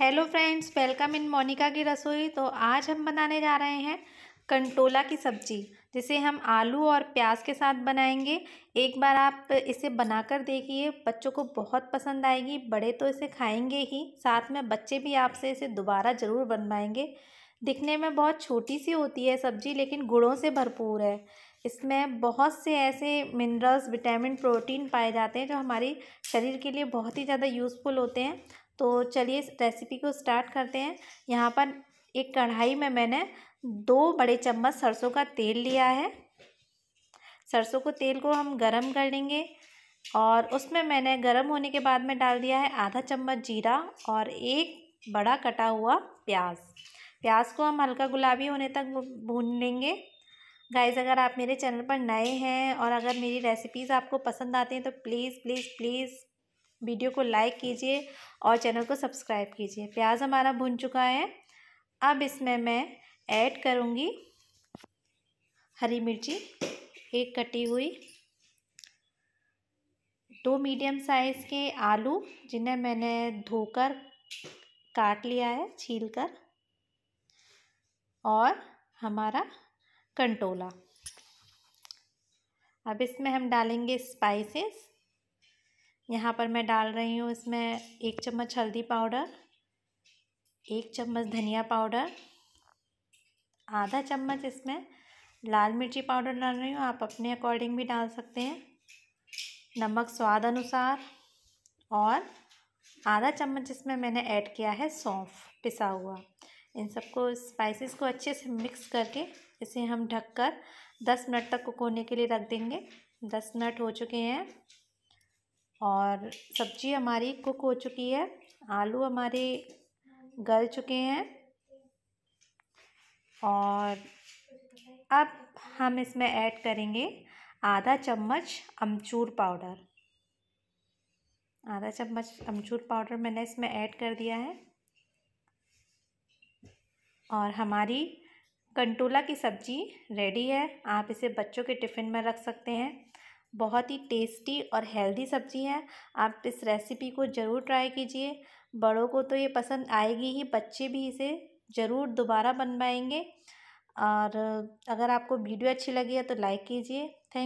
hello friends welcome in Monika की रसोई तो आज हम बनाने जा रहे हैं कंटोला की सब्ज़ी जिसे हम आलू और प्याज के साथ बनाएंगे एक बार आप इसे बनाकर देखिए बच्चों को बहुत पसंद आएगी बड़े तो इसे खाएंगे ही साथ में बच्चे भी आपसे इसे दोबारा ज़रूर बनवाएंगे दिखने में बहुत छोटी सी होती है सब्ज़ी लेकिन गुड़ों से भरपूर है इसमें बहुत से ऐसे मिनरल्स विटामिन प्रोटीन पाए जाते हैं जो हमारे शरीर के लिए बहुत ही ज़्यादा यूज़फुल होते हैं तो चलिए इस रेसिपी को स्टार्ट करते हैं यहाँ पर एक कढ़ाई में मैंने दो बड़े चम्मच सरसों का तेल लिया है सरसों को तेल को हम गरम कर लेंगे और उसमें मैंने गरम होने के बाद में डाल दिया है आधा चम्मच जीरा और एक बड़ा कटा हुआ प्याज प्याज को हम हल्का गुलाबी होने तक भून लेंगे गाइज़ अगर आप मेरे चैनल पर नए हैं और अगर मेरी रेसिपीज़ आपको पसंद आती हैं तो प्लीज़ प्लीज़ प्लीज़ वीडियो को लाइक कीजिए और चैनल को सब्सक्राइब कीजिए प्याज हमारा भुन चुका है अब इसमें मैं ऐड करूँगी हरी मिर्ची एक कटी हुई दो मीडियम साइज़ के आलू जिन्हें मैंने धोकर काट लिया है छील कर और हमारा कंटोला अब इसमें हम डालेंगे स्पाइसेस यहाँ पर मैं डाल रही हूँ इसमें एक चम्मच हल्दी पाउडर एक चम्मच धनिया पाउडर आधा चम्मच इसमें लाल मिर्ची पाउडर डाल रही हूँ आप अपने अकॉर्डिंग भी डाल सकते हैं नमक स्वाद अनुसार और आधा चम्मच इसमें मैंने ऐड किया है सौंफ पिसा हुआ इन सबको स्पाइसेस को अच्छे से मिक्स करके इसे हम ढककर दस मिनट तक कुकोने के लिए रख देंगे दस मिनट हो चुके हैं और सब्जी हमारी कुक हो चुकी है आलू हमारे गल चुके हैं और अब हम इसमें ऐड करेंगे आधा चम्मच अमचूर पाउडर आधा चम्मच अमचूर पाउडर मैंने इसमें ऐड कर दिया है और हमारी कंटोला की सब्ज़ी रेडी है आप इसे बच्चों के टिफ़िन में रख सकते हैं बहुत ही टेस्टी और हेल्दी सब्ज़ी है आप इस रेसिपी को ज़रूर ट्राई कीजिए बड़ों को तो ये पसंद आएगी ही बच्चे भी इसे ज़रूर दोबारा बनवाएंगे और अगर आपको वीडियो अच्छी लगी है तो लाइक कीजिए थैंक